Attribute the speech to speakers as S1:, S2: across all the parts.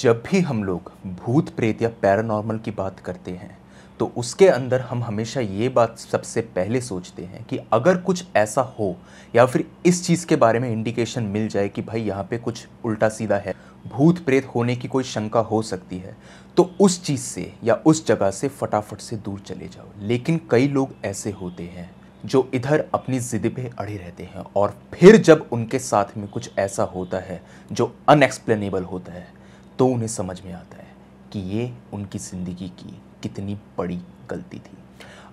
S1: जब भी हम लोग भूत प्रेत या पैरानॉर्मल की बात करते हैं तो उसके अंदर हम हमेशा ये बात सबसे पहले सोचते हैं कि अगर कुछ ऐसा हो या फिर इस चीज़ के बारे में इंडिकेशन मिल जाए कि भाई यहाँ पे कुछ उल्टा सीधा है भूत प्रेत होने की कोई शंका हो सकती है तो उस चीज़ से या उस जगह से फटाफट से दूर चले जाओ लेकिन कई लोग ऐसे होते हैं जो इधर अपनी ज़िद पे अड़े रहते हैं और फिर जब उनके साथ में कुछ ऐसा होता है जो अनएक्सप्लेनेबल होता है तो उन्हें समझ में आता है कि ये उनकी ज़िंदगी की कितनी बड़ी गलती थी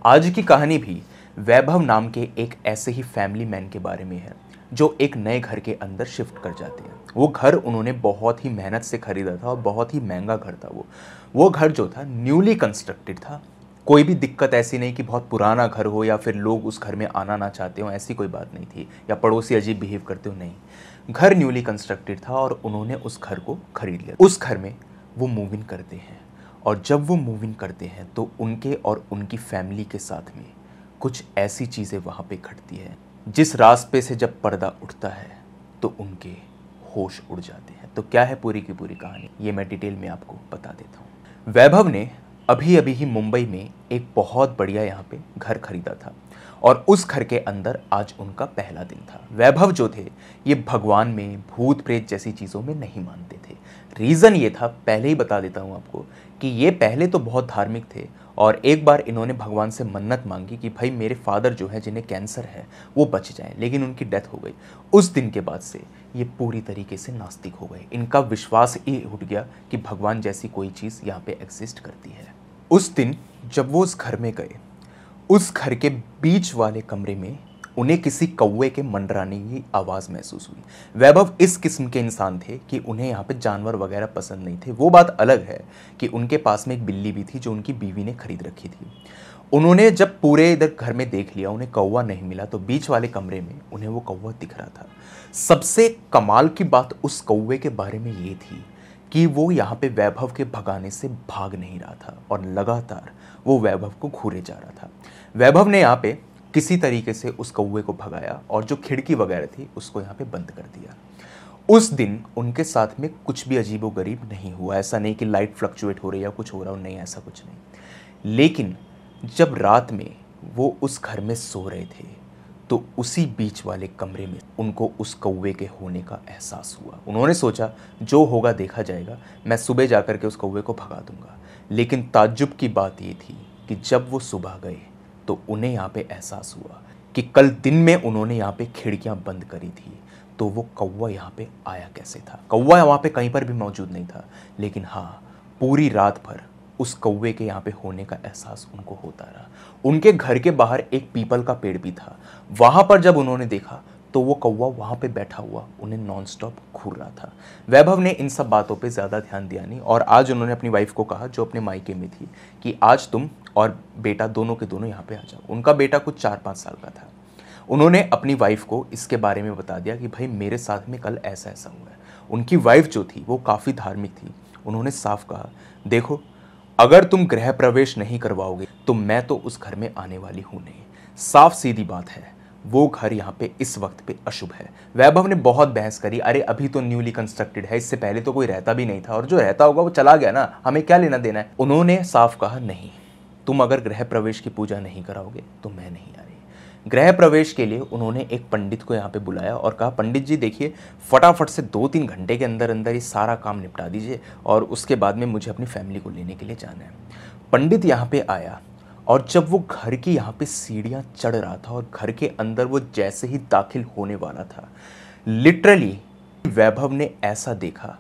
S1: आज की कहानी भी वैभव नाम के एक ऐसे ही फैमिली मैन के बारे में है जो एक नए घर के अंदर शिफ्ट कर जाते हैं वो घर उन्होंने बहुत ही मेहनत से खरीदा था और बहुत ही महंगा घर था वो वो घर जो था न्यूली कंस्ट्रक्टेड था कोई भी दिक्कत ऐसी नहीं कि बहुत पुराना घर हो या फिर लोग उस घर में आना ना चाहते हो ऐसी कोई बात नहीं थी या पड़ोसी अजीब बिहेव करते हो नहीं घर न्यूली कंस्ट्रक्टेड था और उन्होंने उस घर को खरीद लिया उस घर में वो मूव इन करते हैं और जब वो मूव इन करते हैं तो उनके और उनकी फैमिली के साथ में कुछ ऐसी चीज़ें वहाँ पे घटती है जिस रास्ते से जब पर्दा उठता है तो उनके होश उड़ जाते हैं तो क्या है पूरी की पूरी कहानी ये मैं डिटेल में आपको बता देता हूँ वैभव ने अभी अभी ही मुंबई में एक बहुत बढ़िया यहाँ पे घर खरीदा था और उस घर के अंदर आज उनका पहला दिन था वैभव जो थे ये भगवान में भूत प्रेत जैसी चीज़ों में नहीं मानते थे रीज़न ये था पहले ही बता देता हूँ आपको कि ये पहले तो बहुत धार्मिक थे और एक बार इन्होंने भगवान से मन्नत मांगी कि भाई मेरे फादर जो हैं जिन्हें कैंसर है वो बच जाए लेकिन उनकी डेथ हो गई उस दिन के बाद से ये पूरी तरीके से नास्तिक हो गए इनका विश्वास ही उठ गया कि भगवान जैसी कोई चीज़ यहाँ पे एग्जिस्ट करती है उस दिन जब वो उस घर में गए उस घर के बीच वाले कमरे में उन्हें किसी कौवे के मंडराने की आवाज़ महसूस हुई वैभव इस किस्म के इंसान थे कि उन्हें यहाँ पे जानवर वगैरह पसंद नहीं थे वो बात अलग है कि उनके पास में एक बिल्ली भी थी जो उनकी बीवी ने खरीद रखी थी उन्होंने जब पूरे इधर घर में देख लिया उन्हें कौवा नहीं मिला तो बीच वाले कमरे में उन्हें वो कौवा दिख रहा था सबसे कमाल की बात उस कौवे के बारे में ये थी कि वो यहाँ पे वैभव के भगाने से भाग नहीं रहा था और लगातार वो वैभव को घूरे जा रहा था वैभव ने यहाँ पे किसी तरीके से उस कौए को भगाया और जो खिड़की वगैरह थी उसको यहाँ पे बंद कर दिया उस दिन उनके साथ में कुछ भी अजीब गरीब नहीं हुआ ऐसा नहीं कि लाइट फ्लक्चुएट हो रही या कुछ हो रहा हो नहीं ऐसा कुछ नहीं लेकिन जब रात में वो उस घर में सो रहे थे तो उसी बीच वाले कमरे में उनको उस कौवे के होने का एहसास हुआ उन्होंने सोचा जो होगा देखा जाएगा मैं सुबह जा कर के उस कौवे को भगा दूंगा लेकिन ताज्जुब की बात ये थी कि जब वो सुबह गए तो उन्हें यहाँ पे एहसास हुआ कि कल दिन में उन्होंने यहाँ पे खिड़कियाँ बंद करी थी तो वो कौवा यहाँ पे आया कैसे था कौवा वहाँ पे कहीं पर भी मौजूद नहीं था लेकिन हाँ पूरी रात भर उस कौवे के यहाँ पे होने का एहसास उनको होता रहा उनके घर के बाहर एक पीपल का पेड़ भी था वहाँ पर जब उन्होंने देखा तो वो कौवा वहाँ पे बैठा हुआ उन्हें नॉन स्टॉप घूर रहा था वैभव ने इन सब बातों पे ज़्यादा ध्यान दिया नहीं और आज उन्होंने अपनी वाइफ को कहा जो अपने मायके में थी कि आज तुम और बेटा दोनों के दोनों यहाँ पे आ जाओ उनका बेटा कुछ चार पाँच साल का था उन्होंने अपनी वाइफ को इसके बारे में बता दिया कि भाई मेरे साथ में कल ऐसा ऐसा हुआ है उनकी वाइफ जो थी वो काफ़ी धार्मिक थी उन्होंने साफ कहा देखो अगर तुम गृह प्रवेश नहीं करवाओगे तो मैं तो उस घर में आने वाली हूं नहीं साफ सीधी बात है वो घर यहाँ पे इस वक्त पे अशुभ है वैभव ने बहुत बहस करी अरे अभी तो न्यूली कंस्ट्रक्टेड है इससे पहले तो कोई रहता भी नहीं था और जो रहता होगा वो चला गया ना हमें क्या लेना देना है उन्होंने साफ कहा नहीं तुम अगर गृह प्रवेश की पूजा नहीं कराओगे तो मैं नहीं आ रही गृह प्रवेश के लिए उन्होंने एक पंडित को यहाँ पे बुलाया और कहा पंडित जी देखिए फटाफट से दो तीन घंटे के अंदर अंदर ये सारा काम निपटा दीजिए और उसके बाद में मुझे अपनी फैमिली को लेने के लिए जाना है पंडित यहाँ पे आया और जब वो घर की यहाँ पे सीढ़ियाँ चढ़ रहा था और घर के अंदर वो जैसे ही दाखिल होने वाला था लिटरली वैभव ने ऐसा देखा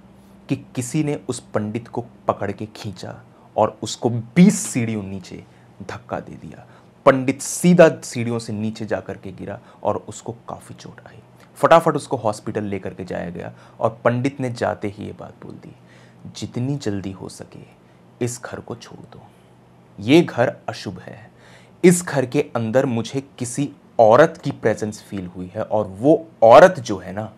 S1: कि किसी ने उस पंडित को पकड़ के खींचा और उसको 20 सीढ़ियों नीचे धक्का दे दिया पंडित सीधा सीढ़ियों से नीचे जा कर के गिरा और उसको काफ़ी चोट आई फटाफट उसको हॉस्पिटल लेकर के जाया गया और पंडित ने जाते ही ये बात बोल दी जितनी जल्दी हो सके इस घर को छोड़ दो ये घर अशुभ है इस घर के अंदर मुझे किसी औरत की प्रेजेंस फील हुई है और वो औरत जो है ना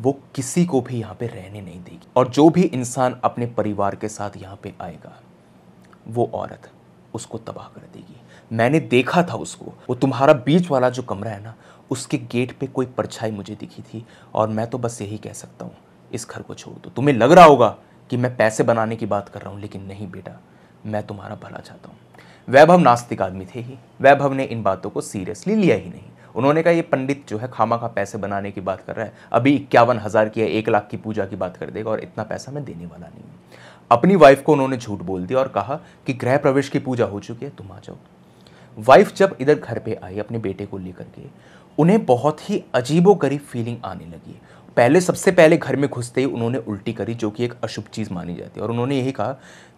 S1: वो किसी को भी यहाँ पे रहने नहीं देगी और जो भी इंसान अपने परिवार के साथ यहाँ पे आएगा वो औरत उसको तबाह कर देगी मैंने देखा था उसको वो तुम्हारा बीच वाला जो कमरा है ना उसके गेट पे कोई परछाई मुझे दिखी थी और मैं तो बस यही कह सकता हूँ इस घर को छोड़ दो तुम्हें लग रहा होगा कि मैं पैसे बनाने की बात कर रहा हूँ लेकिन नहीं बेटा मैं तुम्हारा भला चाहता हूँ वैभव नास्तिक आदमी थे ही वैभव ने इन बातों को सीरियसली लिया ही नहीं उन्होंने कहा ये पंडित जो है खामा खा पैसे बनाने की बात कर रहा है अभी इक्यावन हज़ार की है एक लाख की पूजा की बात कर देगा और इतना पैसा मैं देने वाला नहीं हूँ अपनी वाइफ को उन्होंने झूठ बोल दिया और कहा कि गृह प्रवेश की पूजा हो चुकी है तुम आ जाओ वाइफ जब इधर घर पे आई अपने बेटे को लेकर के उन्हें बहुत ही अजीबो गरीब फीलिंग आने लगी पहले सबसे पहले घर में घुसते ही उन्होंने उल्टी करी जो कि एक अशुभ चीज़ मानी जाती है और उन्होंने यही कहा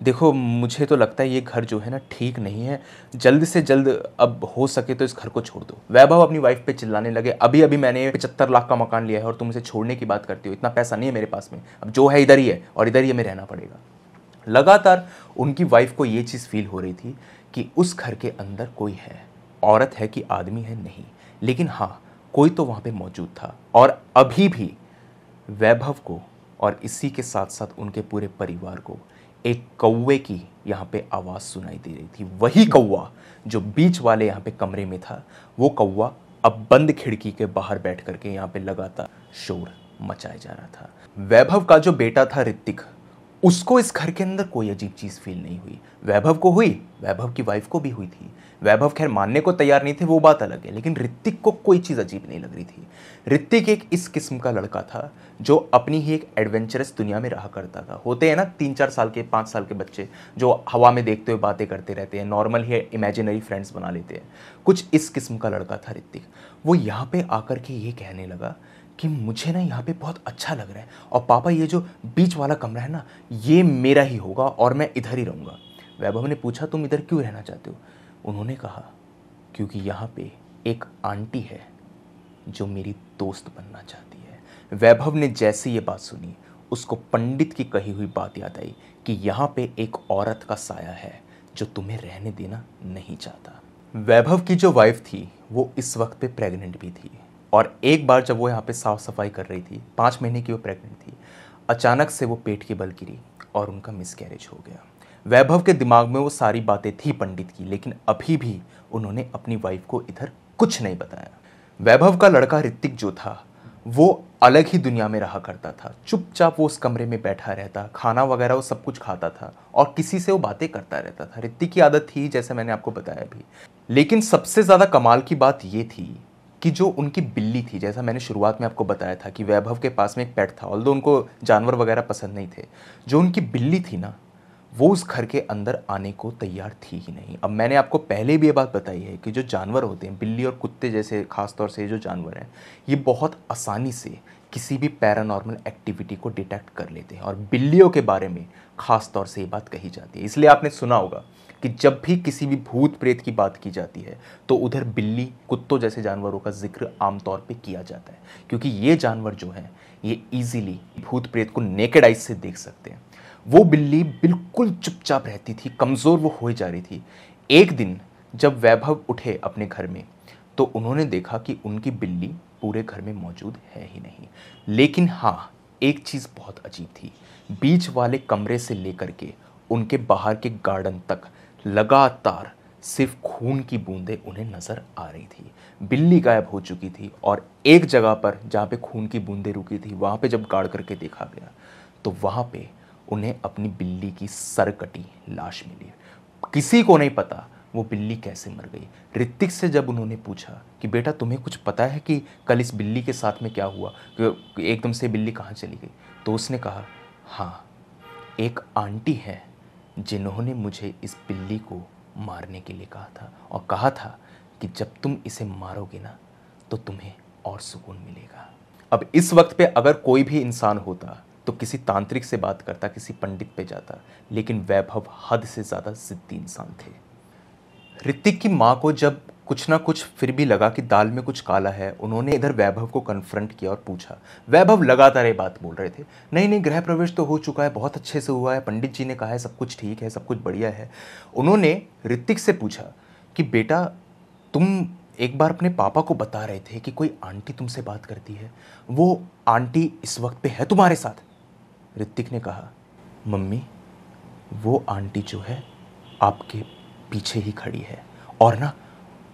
S1: देखो मुझे तो लगता है ये घर जो है ना ठीक नहीं है जल्द से जल्द अब हो सके तो इस घर को छोड़ दो वैभव अपनी वाइफ पे चिल्लाने लगे अभी अभी मैंने पचहत्तर लाख का मकान लिया है और तुम इसे छोड़ने की बात करती हो इतना पैसा नहीं है मेरे पास में अब जो है इधर ही है और इधर ही हमें रहना पड़ेगा लगातार उनकी वाइफ को ये चीज़ फील हो रही थी कि उस घर के अंदर कोई है औरत है कि आदमी है नहीं लेकिन हाँ कोई तो वहाँ पे मौजूद था और अभी भी वैभव को और इसी के साथ साथ उनके पूरे परिवार को एक कौवे की यहाँ पे आवाज़ सुनाई दे रही थी वही कौवा जो बीच वाले यहाँ पे कमरे में था वो कौवा अब बंद खिड़की के बाहर बैठ करके यहाँ पे लगातार शोर मचाया जा रहा था वैभव का जो बेटा था ऋतिक उसको इस घर के अंदर कोई अजीब चीज़ फील नहीं हुई वैभव को हुई वैभव की वाइफ को भी हुई थी वैभव खैर मानने को तैयार नहीं थे वो बात अलग है लेकिन ऋतिक को कोई चीज़ अजीब नहीं लग रही थी ऋतिक एक इस किस्म का लड़का था जो अपनी ही एक एडवेंचरस दुनिया में रहा करता था होते हैं ना तीन चार साल के पाँच साल के बच्चे जो हवा में देखते हुए बातें करते रहते हैं नॉर्मल ही इमेजिनरी फ्रेंड्स बना लेते हैं कुछ इस किस्म का लड़का था ऋतिक वो यहाँ पे आकर के ये कहने लगा कि मुझे ना यहाँ पे बहुत अच्छा लग रहा है और पापा ये जो बीच वाला कमरा है ना ये मेरा ही होगा और मैं इधर ही रहूँगा वैभव ने पूछा तुम इधर क्यों रहना चाहते हो उन्होंने कहा क्योंकि यहाँ पे एक आंटी है जो मेरी दोस्त बनना चाहती है वैभव ने जैसे ये बात सुनी उसको पंडित की कही हुई बात याद आई कि यहाँ पे एक औरत का साया है जो तुम्हें रहने देना नहीं चाहता वैभव की जो वाइफ थी वो इस वक्त पे प्रेग्नेंट भी थी और एक बार जब वो यहाँ पे साफ सफाई कर रही थी पाँच महीने की वो प्रेग्नेंट थी अचानक से वो पेट के बल गिरी और उनका मिसकैरेज हो गया वैभव के दिमाग में वो सारी बातें थी पंडित की लेकिन अभी भी उन्होंने अपनी वाइफ को इधर कुछ नहीं बताया वैभव का लड़का ऋतिक जो था वो अलग ही दुनिया में रहा करता था चुपचाप वो उस कमरे में बैठा रहता खाना वगैरह वो सब कुछ खाता था और किसी से वो बातें करता रहता था ऋतिक की आदत थी जैसे मैंने आपको बताया भी लेकिन सबसे ज़्यादा कमाल की बात ये थी कि जो उनकी बिल्ली थी जैसा मैंने शुरुआत में आपको बताया था कि वैभव के पास में एक पेट था ऑल उनको जानवर वगैरह पसंद नहीं थे जो उनकी बिल्ली थी ना वो उस घर के अंदर आने को तैयार थी ही नहीं अब मैंने आपको पहले भी ये बात बताई है कि जो जानवर होते हैं बिल्ली और कुत्ते जैसे खासतौर से जो जानवर हैं ये बहुत आसानी से किसी भी पैरानॉर्मल एक्टिविटी को डिटेक्ट कर लेते हैं और बिल्लियों के बारे में ख़ास तौर से ये बात कही जाती है इसलिए आपने सुना होगा कि जब भी किसी भी भूत प्रेत की बात की जाती है तो उधर बिल्ली कुत्तों जैसे जानवरों का जिक्र आमतौर पे किया जाता है क्योंकि ये जानवर जो हैं ये इजीली भूत प्रेत को नेकेड आइज से देख सकते हैं वो बिल्ली बिल्कुल चुपचाप रहती थी कमज़ोर वो हो जा रही थी एक दिन जब वैभव उठे अपने घर में तो उन्होंने देखा कि उनकी बिल्ली पूरे घर में मौजूद है ही नहीं लेकिन हाँ एक चीज़ बहुत अजीब थी बीच वाले कमरे से लेकर के उनके बाहर के गार्डन तक लगातार सिर्फ खून की बूंदें उन्हें नज़र आ रही थी बिल्ली गायब हो चुकी थी और एक जगह पर जहाँ पे खून की बूंदें रुकी थी वहाँ पे जब गाड़ करके देखा गया तो वहाँ पे उन्हें अपनी बिल्ली की सरकटी लाश मिली किसी को नहीं पता वो बिल्ली कैसे मर गई ऋतिक से जब उन्होंने पूछा कि बेटा तुम्हें कुछ पता है कि कल इस बिल्ली के साथ में क्या हुआ एकदम से बिल्ली कहाँ चली गई तो उसने कहा हाँ एक आंटी है जिन्होंने मुझे इस बिल्ली को मारने के लिए कहा था और कहा था कि जब तुम इसे मारोगे ना तो तुम्हें और सुकून मिलेगा अब इस वक्त पे अगर कोई भी इंसान होता तो किसी तांत्रिक से बात करता किसी पंडित पे जाता लेकिन वैभव हद से ज़्यादा ज़िद्दी इंसान थे ऋतिक की माँ को जब कुछ ना कुछ फिर भी लगा कि दाल में कुछ काला है उन्होंने इधर वैभव को कन्फ्रंट किया और पूछा वैभव लगातार ये बात बोल रहे थे नहीं नहीं गृह प्रवेश तो हो चुका है बहुत अच्छे से हुआ है पंडित जी ने कहा है सब कुछ ठीक है सब कुछ बढ़िया है उन्होंने ऋतिक से पूछा कि बेटा तुम एक बार अपने पापा को बता रहे थे कि कोई आंटी तुमसे बात करती है वो आंटी इस वक्त पे है तुम्हारे साथ ऋतिक ने कहा मम्मी वो आंटी जो है आपके पीछे ही खड़ी है और ना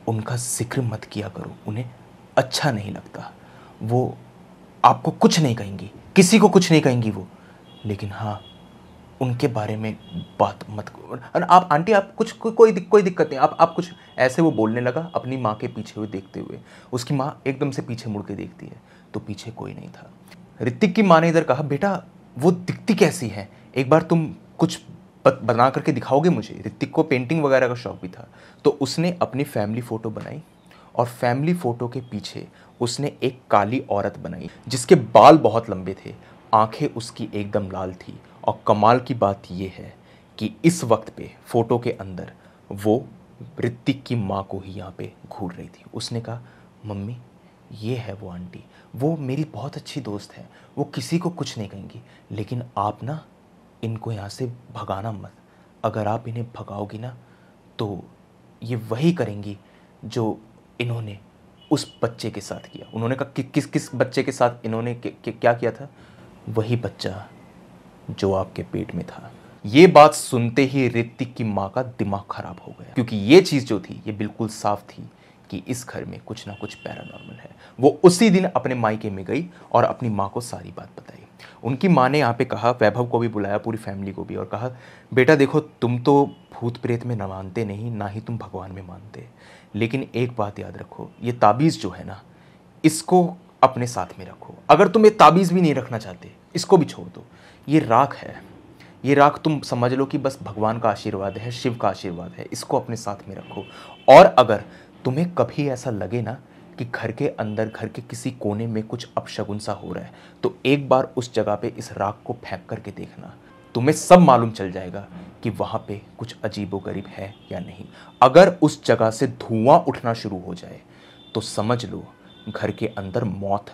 S1: उनका जिक्र मत किया करो उन्हें अच्छा नहीं लगता वो आपको कुछ नहीं कहेंगी किसी को कुछ नहीं कहेंगी वो लेकिन हाँ उनके बारे में बात मत आप आंटी आप कुछ को, कोई दिक, कोई दिक्कत नहीं आप आप कुछ ऐसे वो बोलने लगा अपनी माँ के पीछे हुए देखते हुए उसकी माँ एकदम से पीछे मुड़ के देखती है तो पीछे कोई नहीं था ऋतिक की माँ ने इधर कहा बेटा वो दिखती कैसी है एक बार तुम कुछ बना करके दिखाओगे मुझे ऋतिक को पेंटिंग वगैरह का शौक भी था तो उसने अपनी फैमिली फ़ोटो बनाई और फैमिली फ़ोटो के पीछे उसने एक काली औरत बनाई जिसके बाल बहुत लंबे थे आंखें उसकी एकदम लाल थी और कमाल की बात यह है कि इस वक्त पे फ़ोटो के अंदर वो ऋतिक की माँ को ही यहाँ पे घूर रही थी उसने कहा मम्मी ये है वो आंटी वो मेरी बहुत अच्छी दोस्त है वो किसी को कुछ नहीं कहेंगी लेकिन आप ना इनको यहाँ से भगाना मत अगर आप इन्हें भगाओगी ना तो ये वही करेंगी जो इन्होंने उस बच्चे के साथ किया उन्होंने कहा कि किस किस बच्चे के साथ इन्होंने क्या किया था वही बच्चा जो आपके पेट में था ये बात सुनते ही ऋतिक की माँ का दिमाग खराब हो गया क्योंकि ये चीज़ जो थी ये बिल्कुल साफ थी कि इस घर में कुछ ना कुछ पैरानॉर्मल है वो उसी दिन अपने मायके में गई और अपनी माँ को सारी बात बताई उनकी माँ ने यहाँ पे कहा वैभव को भी बुलाया पूरी फैमिली को भी और कहा बेटा देखो तुम तो भूत प्रेत में न मानते नहीं ना ही तुम भगवान में मानते लेकिन एक बात याद रखो ये ताबीज़ जो है ना इसको अपने साथ में रखो अगर तुम ये ताबीज़ भी नहीं रखना चाहते इसको भी छोड़ दो ये राख है ये राख तुम समझ लो कि बस भगवान का आशीर्वाद है शिव का आशीर्वाद है इसको अपने साथ में रखो और अगर तुम्हें कभी ऐसा लगे ना कि घर के अंदर घर के किसी कोने में कुछ अपशगुन सा हो रहा है तो एक बार उस जगह पे इस राख को फेंक करके देखना तुम्हें सब मालूम चल जाएगा कि वहाँ पे कुछ अजीबोगरीब है या नहीं अगर उस जगह से धुआं उठना शुरू हो जाए तो समझ लो घर के अंदर मौत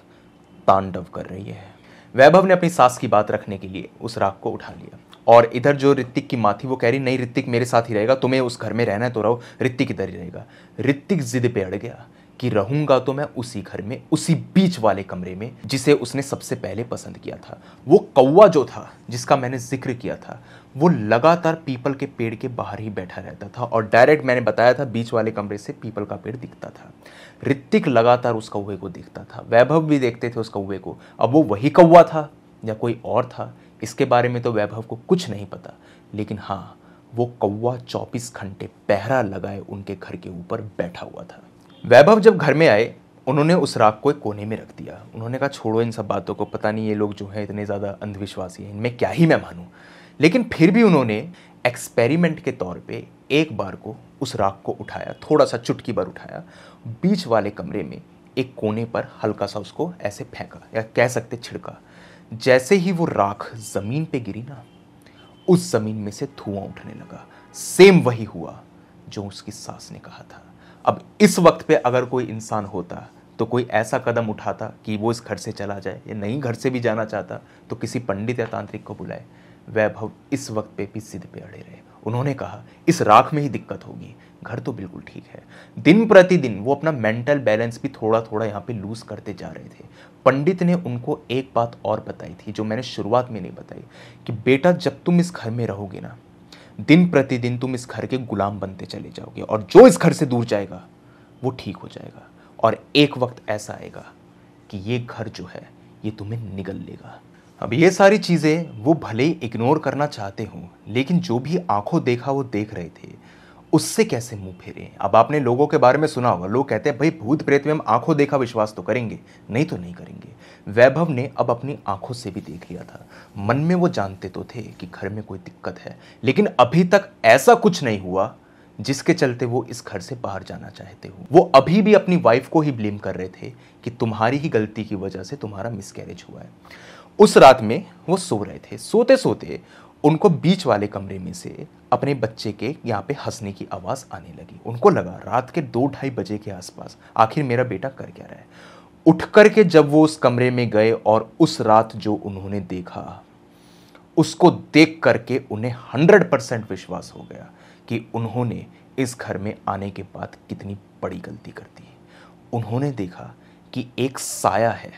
S1: तांडव कर रही है वैभव ने अपनी सास की बात रखने के लिए उस राख को उठा लिया और इधर जो ऋतिक की माँ थी वो कह रही नहीं ऋतिक मेरे साथ ही रहेगा तुम्हें उस घर में रहना है तो रहो ऋतिक इधर ही रहेगा ऋतिक जिद पे अड़ गया कि रहूँगा तो मैं उसी घर में उसी बीच वाले कमरे में जिसे उसने सबसे पहले पसंद किया था वो कौवा जो था जिसका मैंने जिक्र किया था वो लगातार पीपल के पेड़ के बाहर ही बैठा रहता था और डायरेक्ट मैंने बताया था बीच वाले कमरे से पीपल का पेड़ दिखता था ऋतिक लगातार उस कौए को देखता था वैभव भी देखते थे उस कौए को अब वो वही कौवा था या कोई और था इसके बारे में तो वैभव को कुछ नहीं पता लेकिन हाँ वो कौवा चौबीस घंटे पहरा लगाए उनके घर के ऊपर बैठा हुआ था वैभव जब घर में आए उन्होंने उस राख को एक कोने में रख दिया उन्होंने कहा छोड़ो इन सब बातों को पता नहीं ये लोग जो हैं इतने ज़्यादा अंधविश्वासी हैं इनमें क्या ही मैं मानूँ लेकिन फिर भी उन्होंने एक्सपेरिमेंट के तौर पे एक बार को उस राख को उठाया थोड़ा सा चुटकी बार उठाया बीच वाले कमरे में एक कोने पर हल्का सा उसको ऐसे फेंका या कह सकते छिड़का जैसे ही वो राख ज़मीन पे गिरी ना उस ज़मीन में से धुआं उठने लगा सेम वही हुआ जो उसकी सास ने कहा था अब इस वक्त पे अगर कोई इंसान होता तो कोई ऐसा कदम उठाता कि वो इस घर से चला जाए या नहीं घर से भी जाना चाहता तो किसी पंडित या तांत्रिक को बुलाए वैभव इस वक्त पे भी सिद्ध पे अड़े रहे उन्होंने कहा इस राख में ही दिक्कत होगी घर तो बिल्कुल ठीक है दिन प्रतिदिन वो अपना मेंटल बैलेंस भी थोड़ा थोड़ा यहाँ पे लूज करते जा रहे थे पंडित ने उनको एक बात और बताई थी जो मैंने शुरुआत में नहीं बताई कि बेटा जब तुम इस घर में रहोगे ना दिन प्रतिदिन तुम इस घर के गुलाम बनते चले जाओगे और जो इस घर से दूर जाएगा वो ठीक हो जाएगा और एक वक्त ऐसा आएगा कि ये घर जो है ये तुम्हें निगल लेगा अब ये सारी चीज़ें वो भले ही इग्नोर करना चाहते हों लेकिन जो भी आंखों देखा वो देख रहे थे उससे कैसे मुंह फेरें अब आपने लोगों के बारे में सुना होगा लोग कहते हैं भाई भूत प्रेत में हम आंखों देखा विश्वास तो करेंगे नहीं तो नहीं करेंगे वैभव ने अब अपनी आंखों से भी देख लिया था मन में वो जानते तो थे कि घर में कोई दिक्कत है लेकिन अभी तक ऐसा कुछ नहीं हुआ जिसके चलते वो इस घर से बाहर जाना चाहते हो वो अभी भी अपनी वाइफ को ही ब्लेम कर रहे थे कि तुम्हारी ही गलती की वजह से तुम्हारा मिसकैरेज हुआ है उस रात में वो सो रहे थे सोते सोते उनको बीच वाले कमरे में से अपने बच्चे के यहाँ पे हंसने की आवाज़ आने लगी उनको लगा रात के दो ढाई बजे के आसपास आखिर मेरा बेटा कर क्या रहा है उठ कर के जब वो उस कमरे में गए और उस रात जो उन्होंने देखा उसको देख करके उन्हें हंड्रेड परसेंट विश्वास हो गया कि उन्होंने इस घर में आने के बाद कितनी बड़ी गलती कर दी उन्होंने देखा कि एक साया है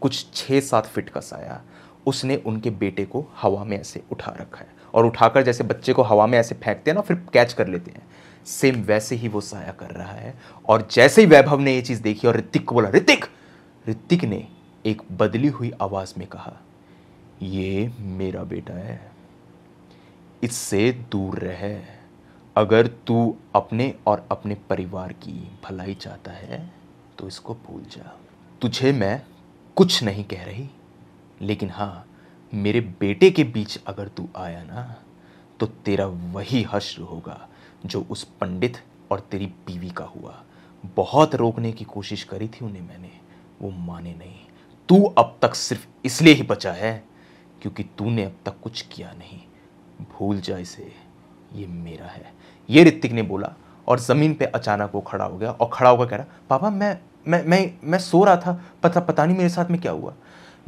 S1: कुछ छः सात फिट का साया उसने उनके बेटे को हवा में ऐसे उठा रखा है और उठाकर जैसे बच्चे को हवा में ऐसे फेंकते हैं ना फिर कैच कर लेते हैं सेम वैसे ही वो साया कर रहा है और जैसे ही वैभव ने ये चीज़ देखी और ऋतिक को बोला ऋतिक ऋतिक ने एक बदली हुई आवाज़ में कहा ये मेरा बेटा है इससे दूर रह अगर तू अपने और अपने परिवार की भलाई चाहता है तो इसको भूल जा तुझे मैं कुछ नहीं कह रही लेकिन हाँ मेरे बेटे के बीच अगर तू आया ना तो तेरा वही हश्र होगा जो उस पंडित और तेरी बीवी का हुआ बहुत रोकने की कोशिश करी थी उन्हें मैंने वो माने नहीं तू अब तक सिर्फ इसलिए ही बचा है क्योंकि तूने अब तक कुछ किया नहीं भूल जा इसे ये मेरा है ये ऋतिक ने बोला और ज़मीन पे अचानक वो खड़ा हो गया और खड़ा होकर कह रहा पापा मैं मैं मैं मैं सो रहा था पता पता नहीं मेरे साथ में क्या हुआ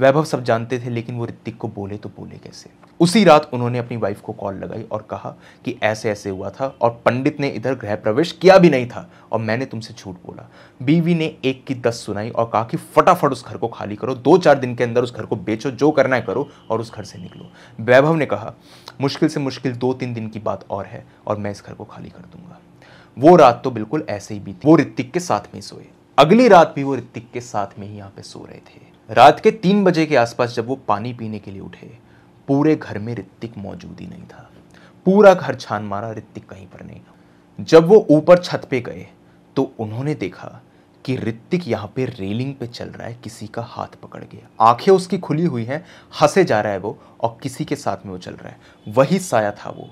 S1: वैभव सब जानते थे लेकिन वो ऋतिक को बोले तो बोले कैसे उसी रात उन्होंने अपनी वाइफ को कॉल लगाई और कहा कि ऐसे ऐसे हुआ था और पंडित ने इधर गृह प्रवेश किया भी नहीं था और मैंने तुमसे झूठ बोला बीवी ने एक की दस सुनाई और कहा कि फटाफट उस घर को खाली करो दो चार दिन के अंदर उस घर को बेचो जो करना है करो और उस घर से निकलो वैभव ने कहा मुश्किल से मुश्किल दो तीन दिन की बात और है और मैं इस घर को खाली कर दूंगा वो रात तो बिल्कुल ऐसे ही बीती वो ऋतिक के साथ में सोए अगली रात भी वो ऋतिक के साथ में ही यहाँ पे सो रहे थे रात के तीन बजे के आसपास जब वो पानी पीने के लिए उठे पूरे घर में ऋतिक मौजूद ही नहीं था पूरा घर छान मारा ऋतिक कहीं पर नहीं जब वो ऊपर छत पे गए तो उन्होंने देखा कि ऋतिक यहाँ पे रेलिंग पे चल रहा है किसी का हाथ पकड़ के आंखें उसकी खुली हुई हैं हंसे जा रहा है वो और किसी के साथ में वो चल रहा है वही साया था वो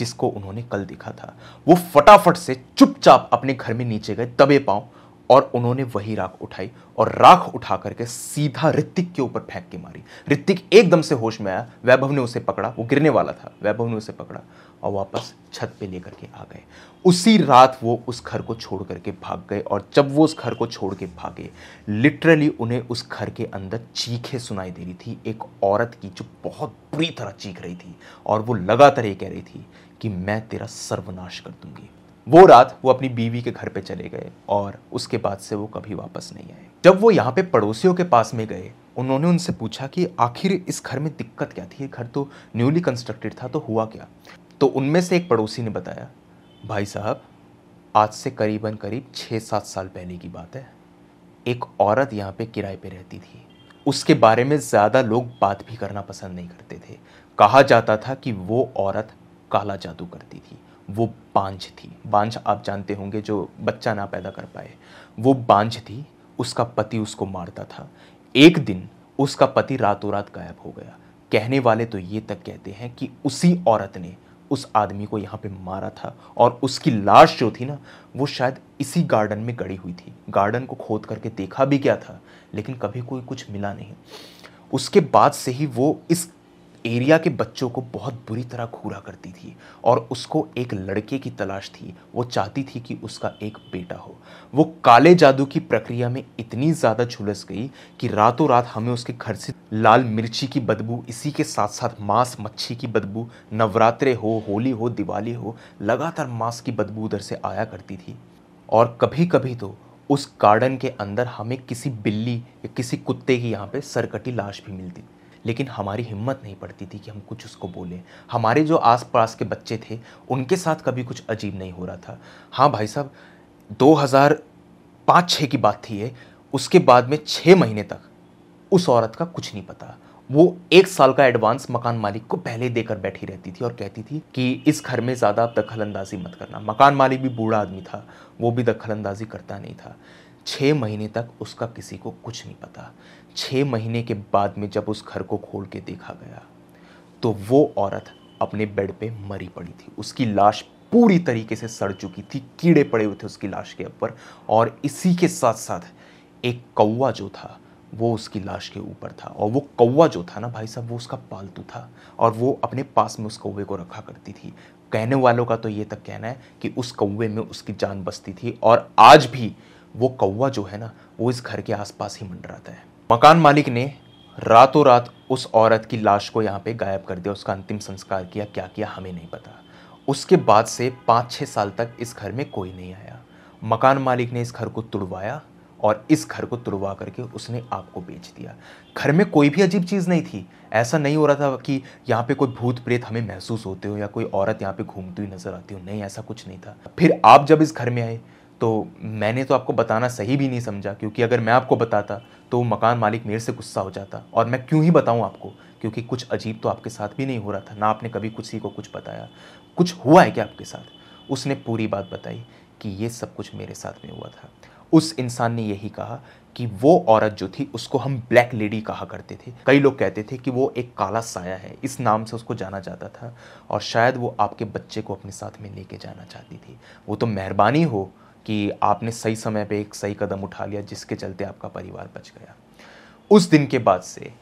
S1: जिसको उन्होंने कल देखा था वो फटाफट से चुपचाप अपने घर में नीचे गए दबे पाँव और उन्होंने वही राख उठाई और राख उठा करके सीधा ऋतिक के ऊपर फेंक के मारी ऋतिक एकदम से होश में आया वैभव ने उसे पकड़ा वो गिरने वाला था वैभव ने उसे पकड़ा और वापस छत पे लेकर के आ गए उसी रात वो उस घर को छोड़ करके भाग गए और जब वो उस घर को छोड़ के भागे लिटरली उन्हें उस घर के अंदर चीखें सुनाई दे रही थी एक औरत की जो बहुत बुरी तरह चीख रही थी और वो लगातार ये कह रही थी कि मैं तेरा सर्वनाश कर दूंगी वो रात वो अपनी बीवी के घर पे चले गए और उसके बाद से वो कभी वापस नहीं आए जब वो यहाँ पे पड़ोसियों के पास में गए उन्होंने उनसे पूछा कि आखिर इस घर में दिक्कत क्या थी ये घर तो न्यूली कंस्ट्रक्टेड था तो हुआ क्या तो उनमें से एक पड़ोसी ने बताया भाई साहब आज से करीबन करीब छः सात साल पहले की बात है एक औरत यहाँ पे किराए पे रहती थी उसके बारे में ज़्यादा लोग बात भी करना पसंद नहीं करते थे कहा जाता था कि वो औरत काला जादू करती थी वो बांझ थी बांझ आप जानते होंगे जो बच्चा ना पैदा कर पाए वो बांझ थी उसका पति उसको मारता था एक दिन उसका पति रातों रात गायब हो गया कहने वाले तो ये तक कहते हैं कि उसी औरत ने उस आदमी को यहाँ पे मारा था और उसकी लाश जो थी ना वो शायद इसी गार्डन में गड़ी हुई थी गार्डन को खोद करके देखा भी गया था लेकिन कभी कोई कुछ मिला नहीं उसके बाद से ही वो इस एरिया के बच्चों को बहुत बुरी तरह घूरा करती थी और उसको एक लड़के की तलाश थी वो चाहती थी कि उसका एक बेटा हो वो काले जादू की प्रक्रिया में इतनी ज़्यादा झुलस गई कि रातों रात हमें उसके घर से लाल मिर्ची की बदबू इसी के साथ साथ मांस मच्छी की बदबू नवरात्रे हो होली हो दिवाली हो लगातार मांस की बदबू उधर से आया करती थी और कभी कभी तो उस गार्डन के अंदर हमें किसी बिल्ली या किसी कुत्ते की यहाँ पे सरकटी लाश भी मिलती लेकिन हमारी हिम्मत नहीं पड़ती थी कि हम कुछ उसको बोलें हमारे जो आसपास के बच्चे थे उनके साथ कभी कुछ अजीब नहीं हो रहा था हाँ भाई साहब दो हज़ार पाँच छः की बात थी ये उसके बाद में छः महीने तक उस औरत का कुछ नहीं पता वो एक साल का एडवांस मकान मालिक को पहले देकर बैठी रहती थी और कहती थी कि इस घर में ज़्यादा आप दखल अंदाजी मत करना मकान मालिक भी बूढ़ा आदमी था वो भी दखल अंदाजी करता नहीं था छः महीने तक उसका किसी को कुछ नहीं पता छः महीने के बाद में जब उस घर को खोल के देखा गया तो वो औरत अपने बेड पे मरी पड़ी थी उसकी लाश पूरी तरीके से सड़ चुकी थी कीड़े पड़े हुए थे उसकी लाश के ऊपर और इसी के साथ साथ एक कौवा जो था वो उसकी लाश के ऊपर था और वो कौवा जो था ना भाई साहब वो उसका पालतू था और वो अपने पास में उस कौवे को रखा करती थी कहने वालों का तो ये तक कहना है कि उस कौवे में उसकी जान बसती थी और आज भी वो कौवा जो है ना वो इस घर के आसपास ही मंडराता है मकान मालिक ने रातों रात उस औरत की लाश को यहाँ पे गायब कर दिया उसका अंतिम संस्कार किया क्या किया हमें नहीं पता उसके बाद से पाँच छः साल तक इस घर में कोई नहीं आया मकान मालिक ने इस घर को तुड़वाया और इस घर को तुड़वा करके उसने आपको बेच दिया घर में कोई भी अजीब चीज़ नहीं थी ऐसा नहीं हो रहा था कि यहाँ पे कोई भूत प्रेत हमें महसूस होते हो या कोई औरत यहाँ पे घूमती हुई नज़र आती हो नहीं ऐसा कुछ नहीं था फिर आप जब इस घर में आए तो मैंने तो आपको बताना सही भी नहीं समझा क्योंकि अगर मैं आपको बताता तो मकान मालिक मेरे से गुस्सा हो जाता और मैं क्यों ही बताऊं आपको क्योंकि कुछ अजीब तो आपके साथ भी नहीं हो रहा था ना आपने कभी किसी को कुछ बताया कुछ हुआ है क्या आपके साथ उसने पूरी बात बताई कि ये सब कुछ मेरे साथ में हुआ था उस इंसान ने यही कहा कि वो औरत जो थी उसको हम ब्लैक लेडी कहा करते थे कई लोग कहते थे कि वो एक काला साया है इस नाम से उसको जाना जाता था और शायद वो आपके बच्चे को अपने साथ में लेके जाना चाहती थी वो तो मेहरबानी हो कि आपने सही समय पे एक सही कदम उठा लिया जिसके चलते आपका परिवार बच गया उस दिन के बाद से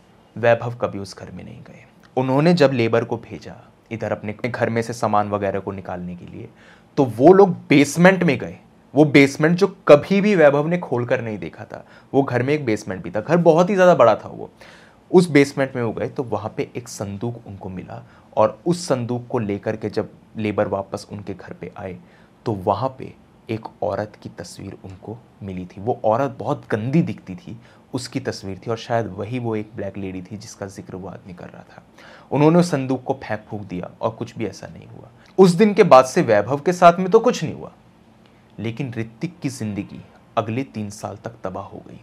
S1: वैभव कभी उस घर में नहीं गए उन्होंने जब लेबर को भेजा इधर अपने घर में से सामान वगैरह को निकालने के लिए तो वो लोग बेसमेंट में गए वो बेसमेंट जो कभी भी वैभव ने खोल कर नहीं देखा था वो घर में एक बेसमेंट भी था घर बहुत ही ज़्यादा बड़ा था वो उस बेसमेंट में वो गए तो वहाँ पे एक संदूक उनको मिला और उस संदूक को लेकर के जब लेबर वापस उनके घर पे आए तो वहाँ पे एक औरत की तस्वीर उनको मिली थी वो औरत बहुत गंदी दिखती थी उसकी तस्वीर थी और शायद वही वो एक ब्लैक लेडी थी जिसका जिक्र वो आदमी कर रहा था उन्होंने उस संदूक को फेंक फूक दिया और कुछ भी ऐसा नहीं हुआ उस दिन के बाद से वैभव के साथ में तो कुछ नहीं हुआ लेकिन ऋतिक की ज़िंदगी अगले तीन साल तक तबाह हो गई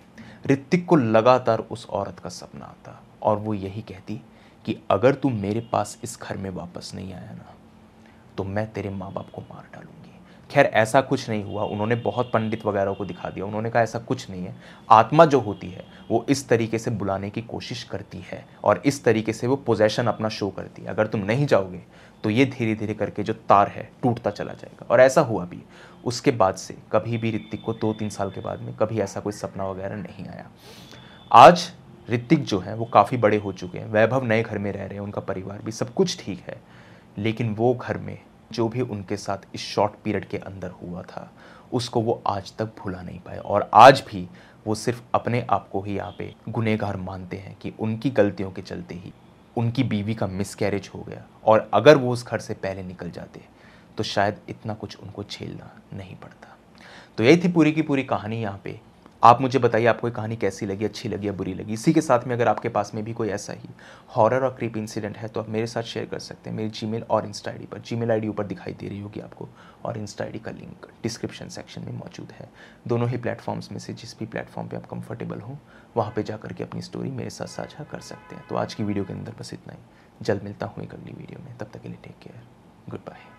S1: ऋतिक को लगातार उस औरत का सपना आता और वो यही कहती कि अगर तू मेरे पास इस घर में वापस नहीं आया ना तो मैं तेरे माँ बाप को मार डालूंगा खैर ऐसा कुछ नहीं हुआ उन्होंने बहुत पंडित वगैरह को दिखा दिया उन्होंने कहा ऐसा कुछ नहीं है आत्मा जो होती है वो इस तरीके से बुलाने की कोशिश करती है और इस तरीके से वो पोजेशन अपना शो करती है अगर तुम नहीं जाओगे तो ये धीरे धीरे करके जो तार है टूटता चला जाएगा और ऐसा हुआ भी उसके बाद से कभी भी ऋतिक को दो तीन साल के बाद में कभी ऐसा कोई सपना वगैरह नहीं आया आज ऋतिक जो है वो काफ़ी बड़े हो चुके हैं वैभव नए घर में रह रहे हैं उनका परिवार भी सब कुछ ठीक है लेकिन वो घर में जो भी उनके साथ इस शॉर्ट पीरियड के अंदर हुआ था उसको वो आज तक भुला नहीं पाए और आज भी वो सिर्फ अपने आप को ही यहाँ पे गुनहगार मानते हैं कि उनकी गलतियों के चलते ही उनकी बीवी का मिसकैरेज हो गया और अगर वो उस घर से पहले निकल जाते तो शायद इतना कुछ उनको झेलना नहीं पड़ता तो यही थी पूरी की पूरी कहानी यहाँ पे आप मुझे बताइए आपको ये कहानी कैसी लगी अच्छी लगी या बुरी लगी इसी के साथ में अगर आपके पास में भी कोई ऐसा ही हॉरर और क्रीप इंसिडेंट है तो आप मेरे साथ शेयर कर सकते हैं मेरी जीमेल और इंस्टा आई पर जीमेल आईडी ऊपर दिखाई दे रही होगी आपको और इंस्टा आई का लिंक डिस्क्रिप्शन सेक्शन में मौजूद है दोनों ही प्लेटफॉर्म्स में से जिस भी प्लेटफॉर्म पर आप कंफर्टेबल हो वहाँ पर जाकर के अपनी स्टोरी मेरे साथ साझा कर सकते हैं तो आज की वीडियो के अंदर बस इतना ही जल्द मिलता हूँ एक अगली वीडियो में तब तक के लिए टेक केयर गुड बाय